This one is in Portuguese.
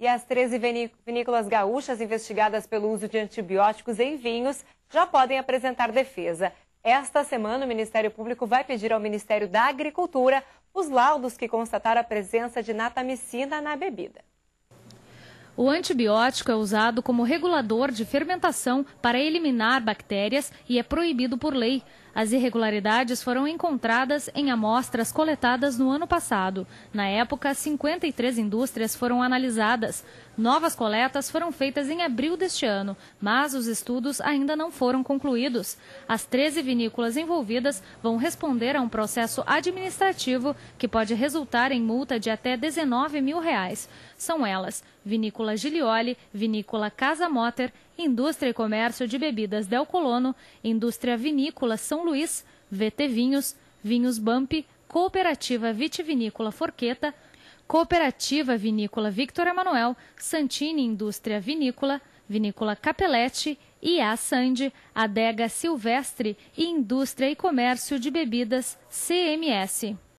E as 13 vinícolas gaúchas investigadas pelo uso de antibióticos em vinhos já podem apresentar defesa. Esta semana, o Ministério Público vai pedir ao Ministério da Agricultura os laudos que constataram a presença de natamicina na bebida. O antibiótico é usado como regulador de fermentação para eliminar bactérias e é proibido por lei. As irregularidades foram encontradas em amostras coletadas no ano passado. Na época, 53 indústrias foram analisadas. Novas coletas foram feitas em abril deste ano, mas os estudos ainda não foram concluídos. As 13 vinícolas envolvidas vão responder a um processo administrativo que pode resultar em multa de até 19 mil reais. São elas: vinícola Vinícola Gilioli, Vinícola Casa Motter, Indústria e Comércio de Bebidas Del Colono, Indústria Vinícola São Luís, VT Vinhos, Vinhos Bump, Cooperativa Vitivinícola Forqueta, Cooperativa Vinícola Victor Emanuel, Santini Indústria Vinícola, Vinícola Capelete, IA Sandy, Adega Silvestre e Indústria e Comércio de Bebidas CMS.